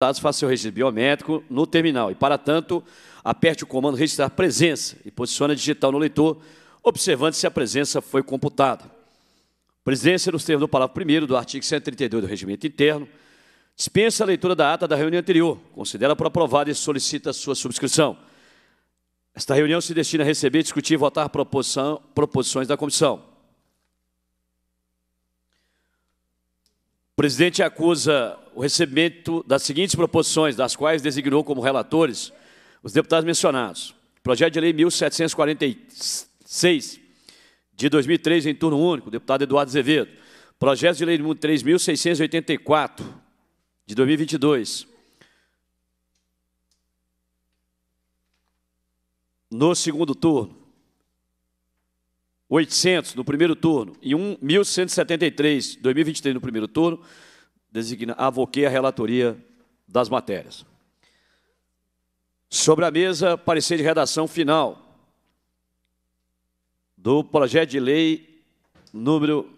dados faça seu registro biométrico no terminal e, para tanto, aperte o comando registrar presença e posicione a digital no leitor, observando se a presença foi computada. Presidência, nos termos do parágrafo 1 do artigo 132 do Regimento Interno, dispensa a leitura da ata da reunião anterior, considera por aprovada e solicita sua subscrição. Esta reunião se destina a receber, discutir e votar proposições da comissão. O presidente acusa o recebimento das seguintes proposições, das quais designou como relatores os deputados mencionados. Projeto de Lei 1746, de 2003, em turno único, deputado Eduardo Azevedo. Projeto de Lei 3.684, de 2022. No segundo turno. 800 no primeiro turno e 1.173, 2023 no primeiro turno, designa, avoquei a relatoria das matérias. Sobre a mesa, parecer de redação final do projeto de lei número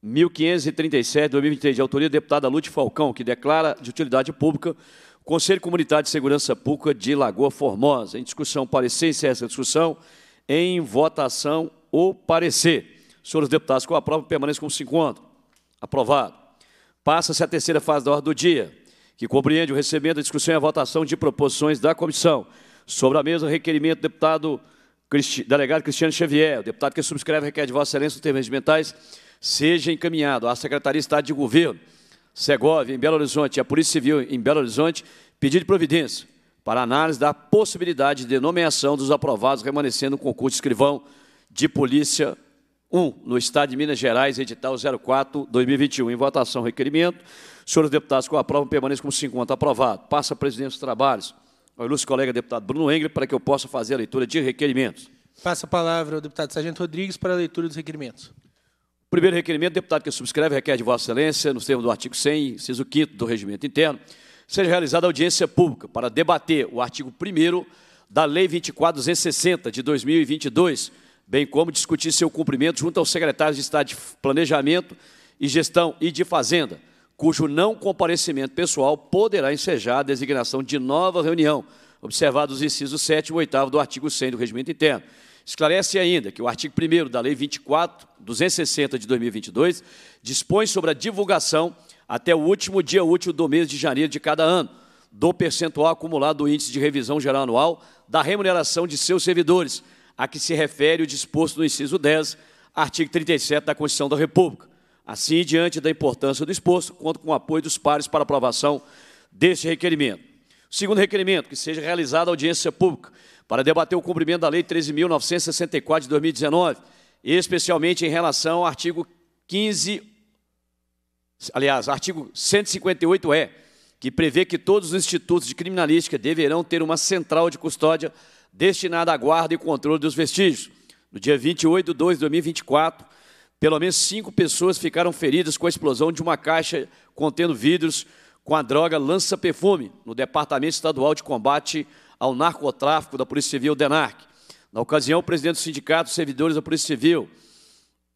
1537, 2023, de autoria da deputada Lute Falcão, que declara de utilidade pública o Conselho Comunitário de Segurança Pública de Lagoa Formosa. Em discussão, parecer, encerra essa discussão. Em votação, o parecer. Senhores deputados, com a prova permanece como se encontra. Aprovado passa-se a terceira fase da ordem do dia, que compreende o recebimento, a discussão e a votação de proposições da comissão. Sobre a mesma, requerimento do deputado Cristi... delegado Cristiano Xavier, o deputado que subscreve requer de Vossa Excelência os termos regimentais, seja encaminhado à Secretaria de Estado de Governo, Segov, em Belo Horizonte, e à Polícia Civil, em Belo Horizonte, pedido de providência para análise da possibilidade de nomeação dos aprovados remanescendo o concurso de escrivão de Polícia 1 no Estado de Minas Gerais, edital 04-2021. Em votação, requerimento. Senhores deputados, com a prova, permaneço como 50. Aprovado. Passa a presidência dos trabalhos ao ilustre colega deputado Bruno Engler para que eu possa fazer a leitura de requerimentos. Passa a palavra ao deputado Sargento Rodrigues para a leitura dos requerimentos. Primeiro requerimento, deputado que subscreve, requer de Vossa Excelência, nos termos do artigo 100, inciso 5 do Regimento Interno, seja realizada audiência pública para debater o artigo 1 da Lei 24.260 de 2022 bem como discutir seu cumprimento junto aos secretários de Estado de Planejamento e Gestão e de Fazenda, cujo não comparecimento pessoal poderá ensejar a designação de nova reunião, observados os incisos 7 e 8 do artigo 100 do Regimento Interno. Esclarece ainda que o artigo 1 da Lei 24, 260 de 2022 dispõe sobre a divulgação até o último dia útil do mês de janeiro de cada ano, do percentual acumulado do Índice de Revisão Geral Anual da remuneração de seus servidores, a que se refere o disposto no inciso 10, artigo 37 da Constituição da República. Assim, diante da importância do exposto, conto com o apoio dos pares para aprovação deste requerimento. segundo requerimento, que seja realizada audiência pública para debater o cumprimento da Lei 13.964 de 2019, especialmente em relação ao artigo 15, aliás, artigo 158-E, que prevê que todos os institutos de criminalística deverão ter uma central de custódia destinada à guarda e controle dos vestígios. No dia 28 de 2 de 2024, pelo menos cinco pessoas ficaram feridas com a explosão de uma caixa contendo vidros com a droga lança-perfume no Departamento Estadual de Combate ao Narcotráfico da Polícia Civil, DENARC. Na ocasião, o presidente do Sindicato dos Servidores da Polícia Civil,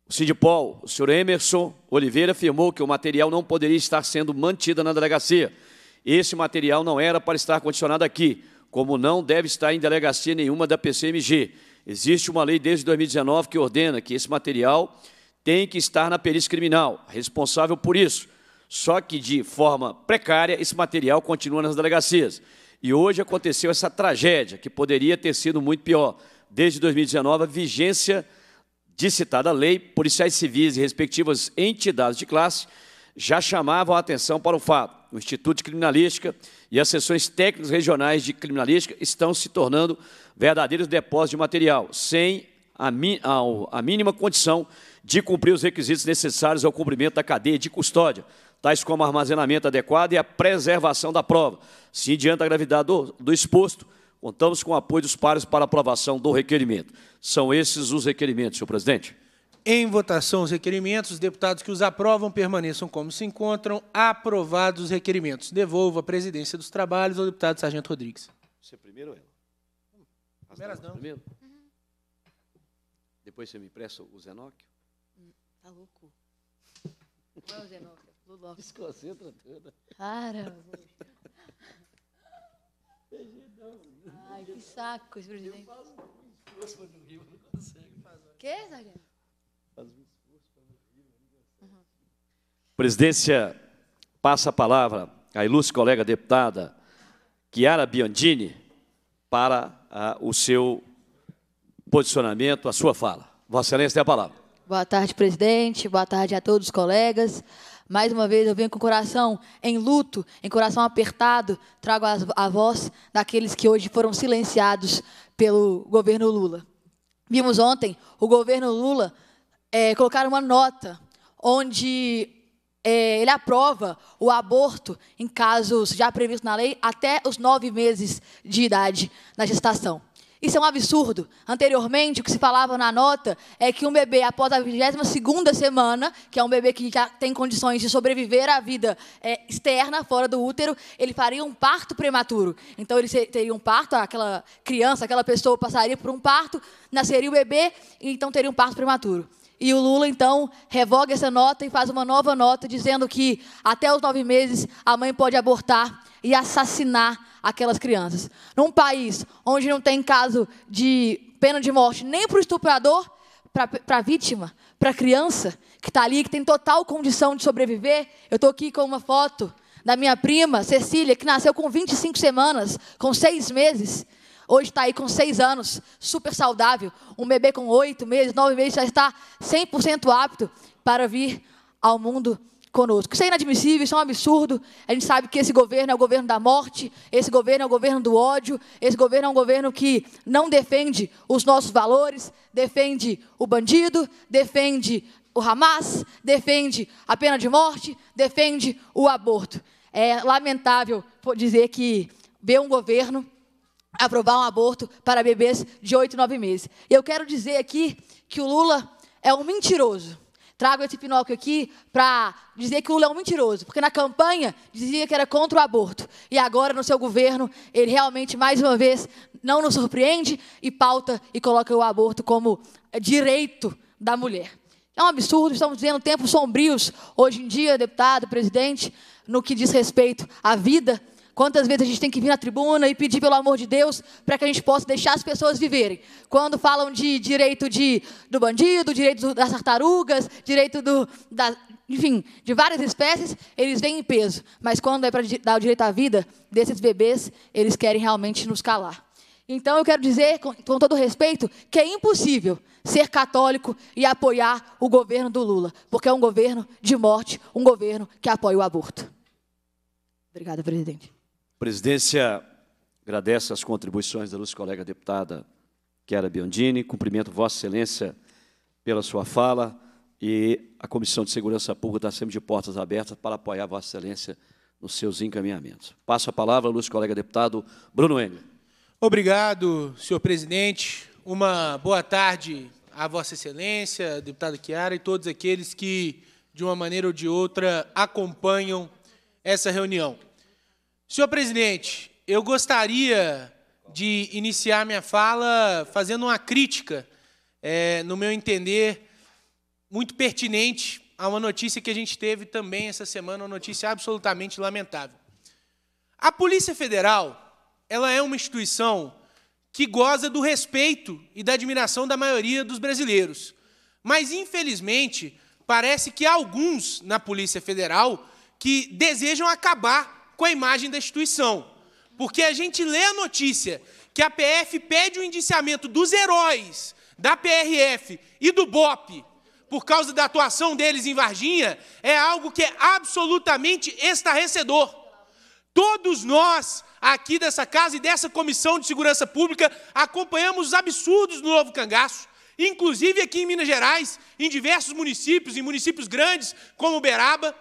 o Sindipol, o senhor Emerson Oliveira, afirmou que o material não poderia estar sendo mantido na delegacia. Esse material não era para estar condicionado aqui, como não deve estar em delegacia nenhuma da PCMG. Existe uma lei desde 2019 que ordena que esse material tem que estar na perícia criminal, responsável por isso. Só que, de forma precária, esse material continua nas delegacias. E hoje aconteceu essa tragédia, que poderia ter sido muito pior. Desde 2019, a vigência de citada lei, policiais civis e respectivas entidades de classe já chamavam a atenção para o fato o Instituto de Criminalística e as seções técnicas regionais de criminalística estão se tornando verdadeiros depósitos de material, sem a, a, a mínima condição de cumprir os requisitos necessários ao cumprimento da cadeia de custódia, tais como armazenamento adequado e a preservação da prova. Se adianta a gravidade do, do exposto, contamos com o apoio dos pares para aprovação do requerimento. São esses os requerimentos, senhor presidente. Em votação, os requerimentos. Os deputados que os aprovam permaneçam como se encontram. Aprovados os requerimentos. Devolvo a presidência dos trabalhos ao deputado Sargento Rodrigues. Você é primeiro ou ela? As Primeiras não. Primeiro? Uhum. Depois você me empresta o Zenóquio? Hum, tá louco. Qual é o Zenóquio, é o Lulóquio. toda. Caramba. Ai, que saco presidente. Eu faço esforço Rio, não consegue fazer. Sargento? Presidência passa a palavra à ilustre colega deputada Chiara Biandini para ah, o seu posicionamento, a sua fala. Vossa Excelência tem a palavra. Boa tarde, presidente. Boa tarde a todos os colegas. Mais uma vez eu venho com o coração em luto, em coração apertado, trago a voz daqueles que hoje foram silenciados pelo governo Lula. Vimos ontem o governo Lula é, colocar uma nota onde é, ele aprova o aborto em casos já previstos na lei até os nove meses de idade na gestação. Isso é um absurdo. Anteriormente, o que se falava na nota é que um bebê, após a 22 semana, que é um bebê que já tem condições de sobreviver à vida é, externa, fora do útero, ele faria um parto prematuro. Então, ele teria um parto, aquela criança, aquela pessoa passaria por um parto, nasceria o bebê, e então teria um parto prematuro. E o Lula, então, revoga essa nota e faz uma nova nota dizendo que até os nove meses a mãe pode abortar e assassinar aquelas crianças. Num país onde não tem caso de pena de morte nem para o estuprador, para a vítima, para a criança que está ali, que tem total condição de sobreviver. Eu estou aqui com uma foto da minha prima, Cecília, que nasceu com 25 semanas, com seis meses. Hoje está aí com seis anos, super saudável. Um bebê com oito meses, nove meses, já está 100% apto para vir ao mundo conosco. Isso é inadmissível, isso é um absurdo. A gente sabe que esse governo é o governo da morte, esse governo é o governo do ódio, esse governo é um governo que não defende os nossos valores, defende o bandido, defende o Hamas, defende a pena de morte, defende o aborto. É lamentável dizer que ver um governo aprovar um aborto para bebês de 8, 9 meses. E eu quero dizer aqui que o Lula é um mentiroso. Trago esse pinóquio aqui para dizer que o Lula é um mentiroso, porque na campanha dizia que era contra o aborto. E agora, no seu governo, ele realmente, mais uma vez, não nos surpreende e pauta e coloca o aborto como direito da mulher. É um absurdo, estamos vivendo tempos sombrios hoje em dia, deputado, presidente, no que diz respeito à vida Quantas vezes a gente tem que vir na tribuna e pedir pelo amor de Deus para que a gente possa deixar as pessoas viverem? Quando falam de direito de, do bandido, direito das tartarugas, direito do, da, enfim, de várias espécies, eles vêm em peso. Mas quando é para dar o direito à vida desses bebês, eles querem realmente nos calar. Então eu quero dizer, com, com todo respeito, que é impossível ser católico e apoiar o governo do Lula, porque é um governo de morte, um governo que apoia o aborto. Obrigada, presidente presidência agradece as contribuições da nossa colega deputada Chiara Biondini, cumprimento Vossa Excelência pela sua fala e a Comissão de Segurança Pública está sempre de portas abertas para apoiar Vossa Excelência nos seus encaminhamentos. Passo a palavra ao nosso colega deputado Bruno Engel. Obrigado, senhor presidente. Uma boa tarde a Vossa Excelência, deputado Chiara e todos aqueles que, de uma maneira ou de outra, acompanham essa reunião. Senhor presidente, eu gostaria de iniciar minha fala fazendo uma crítica, é, no meu entender, muito pertinente a uma notícia que a gente teve também essa semana, uma notícia absolutamente lamentável. A Polícia Federal, ela é uma instituição que goza do respeito e da admiração da maioria dos brasileiros. Mas, infelizmente, parece que há alguns na Polícia Federal que desejam acabar com a imagem da instituição. Porque a gente lê a notícia que a PF pede o indiciamento dos heróis da PRF e do BOP por causa da atuação deles em Varginha é algo que é absolutamente estarrecedor. Todos nós aqui dessa casa e dessa comissão de segurança pública acompanhamos os absurdos do novo cangaço, inclusive aqui em Minas Gerais, em diversos municípios, em municípios grandes como Uberaba.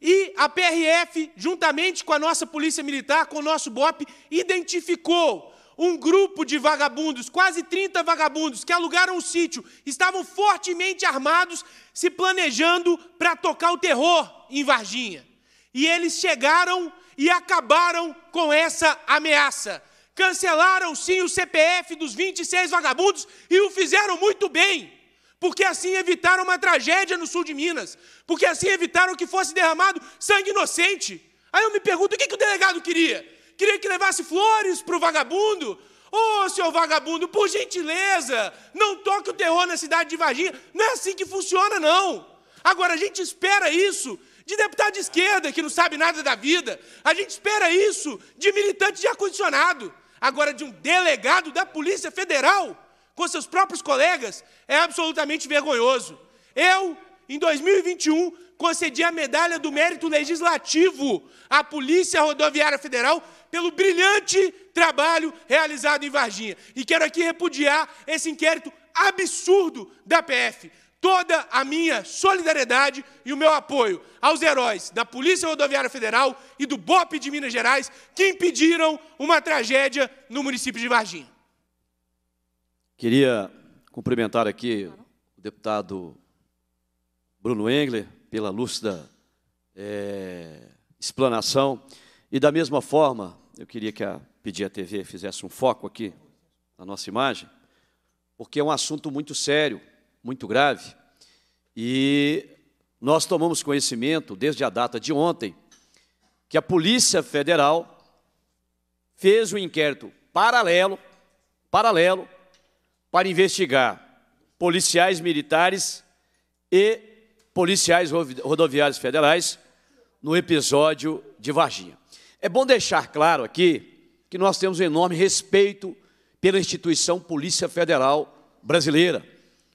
E a PRF, juntamente com a nossa Polícia Militar, com o nosso BOP, identificou um grupo de vagabundos, quase 30 vagabundos, que alugaram o sítio, estavam fortemente armados, se planejando para tocar o terror em Varginha. E eles chegaram e acabaram com essa ameaça. Cancelaram sim o CPF dos 26 vagabundos e o fizeram muito bem porque assim evitaram uma tragédia no sul de Minas, porque assim evitaram que fosse derramado sangue inocente. Aí eu me pergunto, o que, que o delegado queria? Queria que levasse flores para o vagabundo? Ô, oh, seu vagabundo, por gentileza, não toque o terror na cidade de Varginha. Não é assim que funciona, não. Agora, a gente espera isso de deputado de esquerda que não sabe nada da vida. A gente espera isso de militante de ar-condicionado. Agora, de um delegado da Polícia Federal com seus próprios colegas é absolutamente vergonhoso. Eu, em 2021, concedi a medalha do mérito legislativo à Polícia Rodoviária Federal pelo brilhante trabalho realizado em Varginha. E quero aqui repudiar esse inquérito absurdo da PF. Toda a minha solidariedade e o meu apoio aos heróis da Polícia Rodoviária Federal e do BOP de Minas Gerais que impediram uma tragédia no município de Varginha. Queria cumprimentar aqui o deputado Bruno Engler pela lúcida é, explanação. E, da mesma forma, eu queria que a pedir à TV fizesse um foco aqui na nossa imagem, porque é um assunto muito sério, muito grave. E nós tomamos conhecimento, desde a data de ontem, que a Polícia Federal fez um inquérito paralelo, paralelo, para investigar policiais militares e policiais rodoviários federais no episódio de Varginha. É bom deixar claro aqui que nós temos um enorme respeito pela instituição Polícia Federal Brasileira,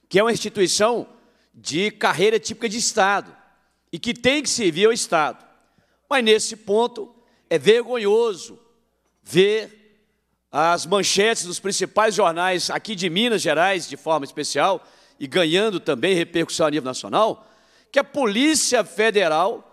que é uma instituição de carreira típica de Estado e que tem que servir ao Estado. Mas nesse ponto é vergonhoso ver as manchetes dos principais jornais aqui de Minas Gerais, de forma especial, e ganhando também repercussão a nível nacional, que a Polícia Federal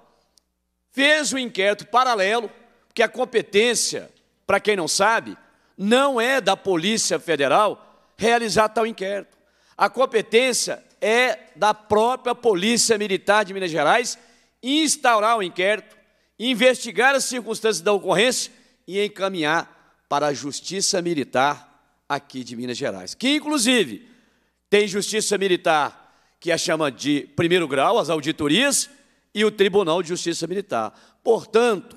fez um inquérito paralelo, porque a competência, para quem não sabe, não é da Polícia Federal realizar tal inquérito. A competência é da própria Polícia Militar de Minas Gerais instaurar o inquérito, investigar as circunstâncias da ocorrência e encaminhar para a Justiça Militar aqui de Minas Gerais, que inclusive tem Justiça Militar que a chama de primeiro grau, as auditorias, e o Tribunal de Justiça Militar. Portanto,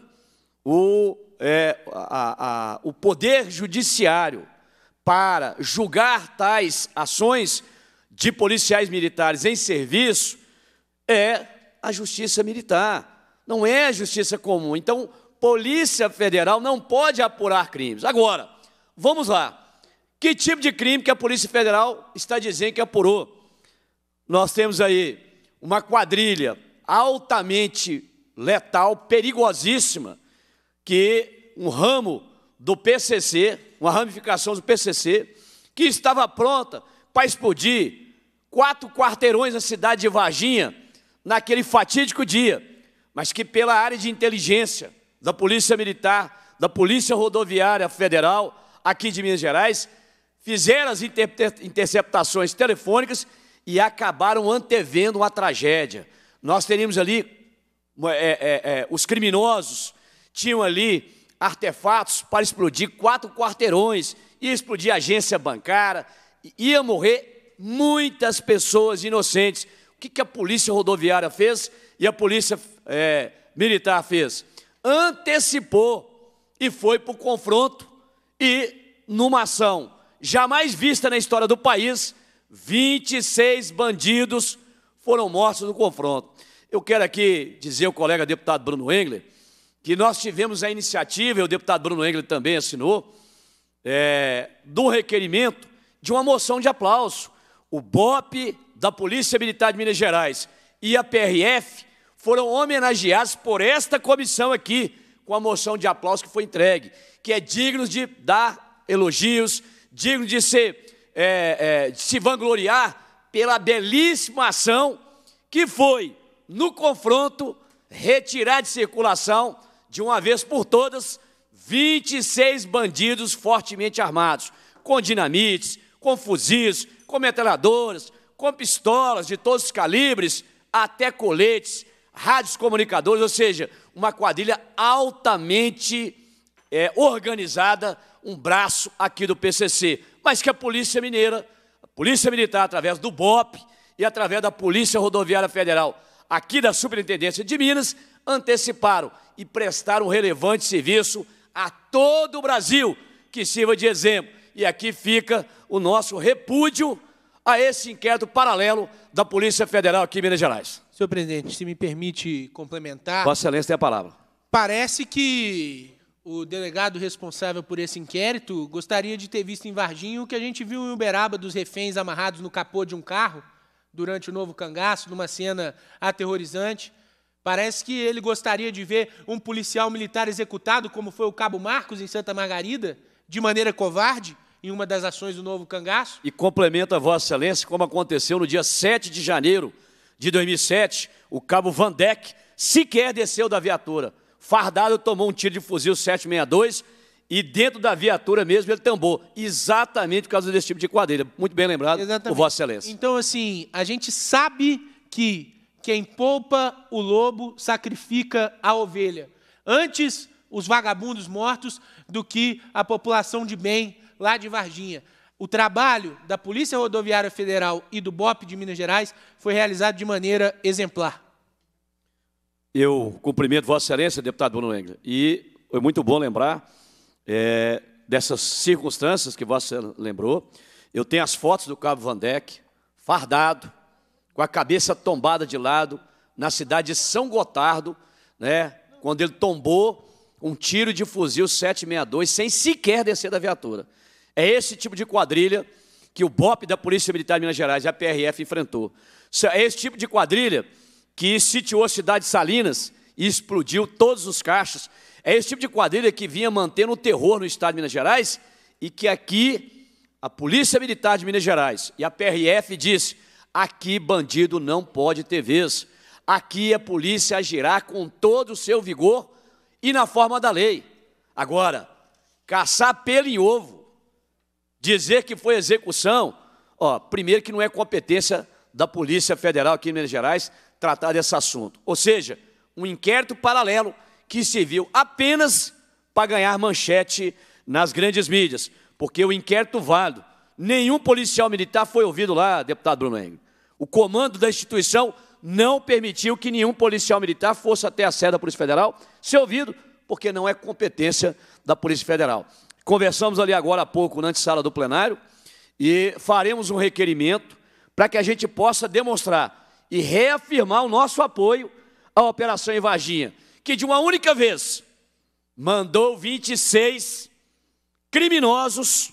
o, é, a, a, o Poder Judiciário para julgar tais ações de policiais militares em serviço é a Justiça Militar, não é a Justiça Comum. Então, Polícia Federal não pode apurar crimes. Agora, vamos lá. Que tipo de crime que a Polícia Federal está dizendo que apurou? Nós temos aí uma quadrilha altamente letal, perigosíssima, que um ramo do PCC, uma ramificação do PCC, que estava pronta para explodir quatro quarteirões na cidade de Varginha naquele fatídico dia, mas que pela área de inteligência da Polícia Militar, da Polícia Rodoviária Federal, aqui de Minas Gerais, fizeram as interceptações telefônicas e acabaram antevendo uma tragédia. Nós teríamos ali, é, é, é, os criminosos tinham ali artefatos para explodir quatro quarteirões, ia explodir agência bancária, ia morrer muitas pessoas inocentes. O que, que a Polícia Rodoviária fez e a Polícia é, Militar fez? antecipou e foi para o confronto e numa ação jamais vista na história do país, 26 bandidos foram mortos no confronto. Eu quero aqui dizer ao colega deputado Bruno Engler que nós tivemos a iniciativa, e o deputado Bruno Engler também assinou, é, do requerimento de uma moção de aplauso. O BOP da Polícia Militar de Minas Gerais e a PRF foram homenageados por esta comissão aqui, com a moção de aplauso que foi entregue, que é digno de dar elogios, digno de, ser, é, é, de se vangloriar pela belíssima ação que foi, no confronto, retirar de circulação, de uma vez por todas, 26 bandidos fortemente armados, com dinamites, com fuzis, com metralhadoras, com pistolas de todos os calibres, até coletes, rádios comunicadores, ou seja, uma quadrilha altamente é, organizada, um braço aqui do PCC, mas que a Polícia Mineira, a Polícia Militar, através do BOP e através da Polícia Rodoviária Federal, aqui da Superintendência de Minas, anteciparam e prestaram um relevante serviço a todo o Brasil, que sirva de exemplo. E aqui fica o nosso repúdio a esse inquérito paralelo da Polícia Federal aqui em Minas Gerais. Senhor presidente, se me permite complementar. Vossa Excelência tem a palavra. Parece que o delegado responsável por esse inquérito gostaria de ter visto em Varginho o que a gente viu em Uberaba dos reféns amarrados no capô de um carro durante o novo cangaço, numa cena aterrorizante. Parece que ele gostaria de ver um policial militar executado, como foi o Cabo Marcos em Santa Margarida, de maneira covarde, em uma das ações do novo cangaço. E complementa, Vossa Excelência, como aconteceu no dia 7 de janeiro de 2007, o cabo Vandeck sequer desceu da viatura. Fardado tomou um tiro de fuzil 762 e dentro da viatura mesmo ele tambou, Exatamente por causa desse tipo de quadrilha. Muito bem lembrado o por Vossa Excelência. Então, assim, a gente sabe que quem poupa o lobo sacrifica a ovelha. Antes, os vagabundos mortos do que a população de bem lá de Varginha. O trabalho da Polícia Rodoviária Federal e do BOP de Minas Gerais foi realizado de maneira exemplar. Eu cumprimento Vossa Excelência, deputado Bruno Engler, e é muito bom lembrar é, dessas circunstâncias que você lembrou. Eu tenho as fotos do Cabo Vandeck, fardado, com a cabeça tombada de lado, na cidade de São Gotardo, né, quando ele tombou um tiro de fuzil 762, sem sequer descer da viatura. É esse tipo de quadrilha que o BOP da Polícia Militar de Minas Gerais, e a PRF, enfrentou. É esse tipo de quadrilha que sitiou a cidade de Salinas e explodiu todos os caixas. É esse tipo de quadrilha que vinha mantendo o terror no estado de Minas Gerais e que aqui a Polícia Militar de Minas Gerais e a PRF disse: aqui bandido não pode ter vez. Aqui a polícia agirá com todo o seu vigor e na forma da lei. Agora, caçar pelo em ovo Dizer que foi execução, ó, primeiro que não é competência da Polícia Federal aqui em Minas Gerais tratar desse assunto. Ou seja, um inquérito paralelo que serviu apenas para ganhar manchete nas grandes mídias, porque o inquérito válido, nenhum policial militar foi ouvido lá, deputado Bruno Engel. O comando da instituição não permitiu que nenhum policial militar fosse até a sede da Polícia Federal ser ouvido, porque não é competência da Polícia Federal. Conversamos ali agora há pouco na antessala do plenário e faremos um requerimento para que a gente possa demonstrar e reafirmar o nosso apoio à Operação Invaginha, que de uma única vez mandou 26 criminosos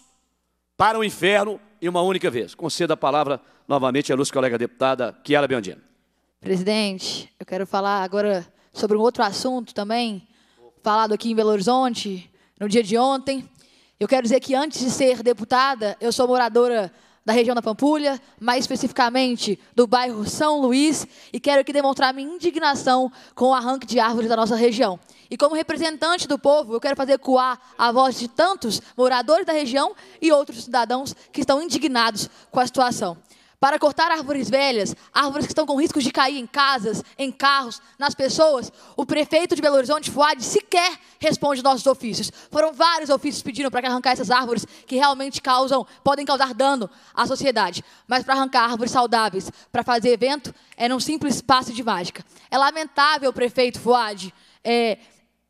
para o inferno em uma única vez. Conceda a palavra novamente à luz colega deputada Chiara Biondino. Presidente, eu quero falar agora sobre um outro assunto também, falado aqui em Belo Horizonte, no dia de ontem. Eu quero dizer que antes de ser deputada, eu sou moradora da região da Pampulha, mais especificamente do bairro São Luís, e quero aqui demonstrar minha indignação com o arranque de árvores da nossa região. E como representante do povo, eu quero fazer coar a voz de tantos moradores da região e outros cidadãos que estão indignados com a situação para cortar árvores velhas, árvores que estão com risco de cair em casas, em carros, nas pessoas, o prefeito de Belo Horizonte, Fuad, sequer responde nossos ofícios. Foram vários ofícios pedindo para arrancar essas árvores que realmente causam, podem causar dano à sociedade. Mas para arrancar árvores saudáveis, para fazer evento, é um simples passo de mágica. É lamentável, prefeito Fuad, é,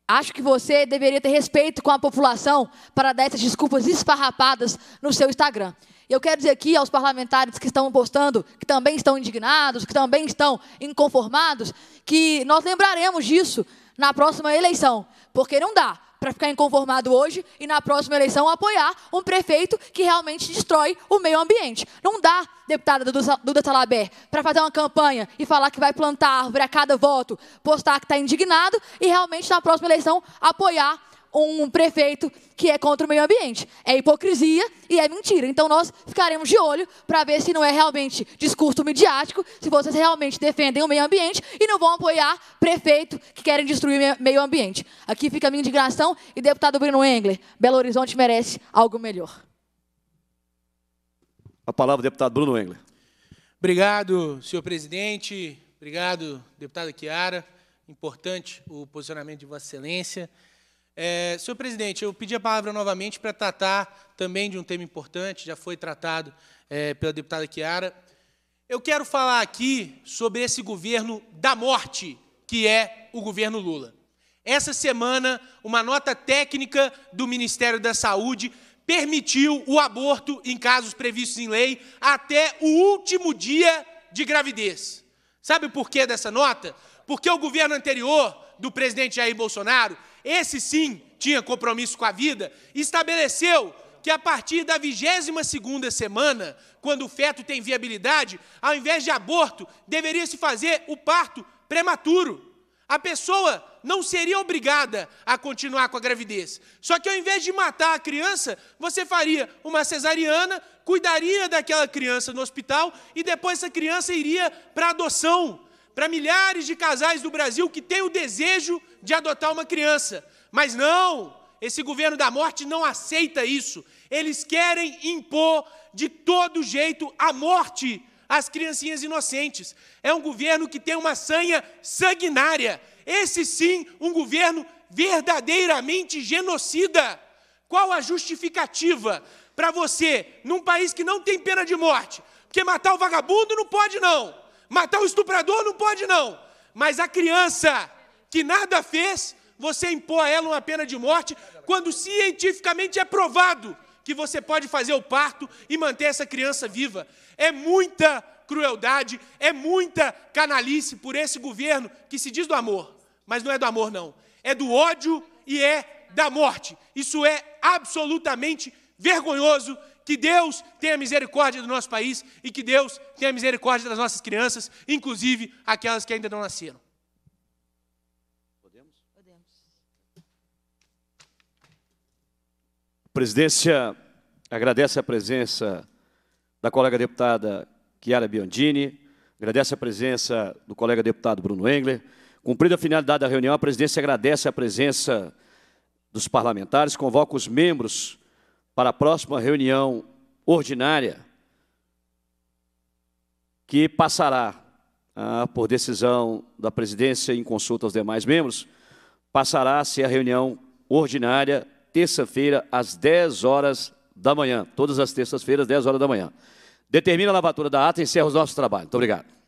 Acho que você deveria ter respeito com a população para dar essas desculpas esfarrapadas no seu Instagram. E eu quero dizer aqui aos parlamentares que estão postando, que também estão indignados, que também estão inconformados, que nós lembraremos disso na próxima eleição, porque não dá para ficar inconformado hoje e na próxima eleição apoiar um prefeito que realmente destrói o meio ambiente. Não dá, deputada Duda Salaber, para fazer uma campanha e falar que vai plantar árvore a cada voto, postar que está indignado e realmente na próxima eleição apoiar um prefeito que é contra o meio ambiente. É hipocrisia e é mentira. Então nós ficaremos de olho para ver se não é realmente discurso midiático, se vocês realmente defendem o meio ambiente e não vão apoiar prefeito que querem destruir o meio ambiente. Aqui fica a minha indignação e deputado Bruno Engler, Belo Horizonte merece algo melhor. A palavra deputado Bruno Engler. Obrigado, senhor presidente. Obrigado, deputada Chiara. Importante o posicionamento de Vossa Excelência. É, senhor presidente, eu pedi a palavra novamente para tratar também de um tema importante, já foi tratado é, pela deputada Chiara. Eu quero falar aqui sobre esse governo da morte, que é o governo Lula. Essa semana, uma nota técnica do Ministério da Saúde permitiu o aborto em casos previstos em lei até o último dia de gravidez. Sabe por que dessa nota? Porque o governo anterior do presidente Jair Bolsonaro esse sim tinha compromisso com a vida, estabeleceu que a partir da 22ª semana, quando o feto tem viabilidade, ao invés de aborto, deveria se fazer o parto prematuro. A pessoa não seria obrigada a continuar com a gravidez. Só que ao invés de matar a criança, você faria uma cesariana, cuidaria daquela criança no hospital e depois essa criança iria para adoção. Para milhares de casais do Brasil que têm o desejo de adotar uma criança. Mas não, esse governo da morte não aceita isso. Eles querem impor de todo jeito a morte às criancinhas inocentes. É um governo que tem uma sanha sanguinária. Esse sim, um governo verdadeiramente genocida. Qual a justificativa para você, num país que não tem pena de morte? Porque matar o vagabundo não pode, não. Matar o estuprador não pode, não. Mas a criança que nada fez, você impor a ela uma pena de morte, quando cientificamente é provado que você pode fazer o parto e manter essa criança viva. É muita crueldade, é muita canalice por esse governo que se diz do amor, mas não é do amor, não. É do ódio e é da morte. Isso é absolutamente vergonhoso. Que Deus tenha misericórdia do nosso país e que Deus tenha misericórdia das nossas crianças, inclusive aquelas que ainda não nasceram. presidência agradece a presença da colega deputada Chiara Biondini, agradece a presença do colega deputado Bruno Engler. Cumprida a finalidade da reunião, a presidência agradece a presença dos parlamentares, convoca os membros para a próxima reunião ordinária, que passará, ah, por decisão da presidência em consulta aos demais membros, passará a ser a reunião ordinária terça-feira, às 10 horas da manhã. Todas as terças-feiras, 10 horas da manhã. Determina a lavatura da ata e encerra os nossos trabalhos. Muito obrigado.